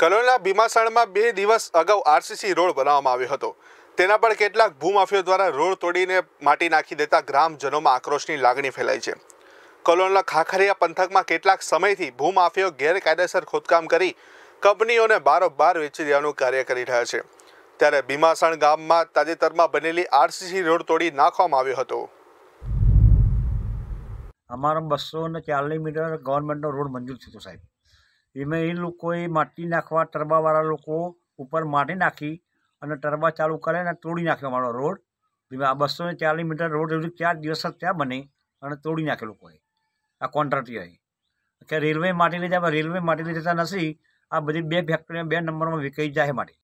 કલોલના ભીમાસણમાં બે દિવસ અગાઉ આરસીસી રોડ બનાવવામાં આવ્યો હતો તેના પર કેટલાક ભૂમાફિયો દ્વારા રોડ તોડીને માટી નાખી દેતા ગ્રામજનોમાં આક્રોશની લાગણી ફેલાઈ છે કલોલના ખાખરિયા પંથકમાં કેટલાક સમયથી ભૂમાફિયો ગેરકાયદેસર ખોદકામ કરી કંપનીઓને બારોબાર વેચી દેવાનું કાર્ય કરી રહ્યા છે ત્યારે ભીમાસણ ગામમાં તાજેતરમાં બનેલી આરસીસી રોડ તોડી નાખવામાં આવ્યો હતો અમારા બસો ને ચાલીસ મીટર ગવર્મેન્ટનો રોડ મંજૂર થયો સાહેબ એમાં એ લોકોએ માટી નાખવા ટરબાવાળા લોકો ઉપર માટી નાખી અને ટરબા ચાલુ કરે અને તોડી નાખ્યો અમારો રોડ એમાં આ બસો ને ચાલીસ મીટર રોડ હજુ ચાર દિવસ જ ત્યાં બને અને તોડી નાખ્યો લોકોએ આ કોન્ટ્રાક્ટીઓએ કે રેલવે માટી લઈ જાય રેલવે માટી લઈ જતા નથી આ બધી બે ફેક્ટરીમાં બે નંબરમાં વિકાઈ જાય માટી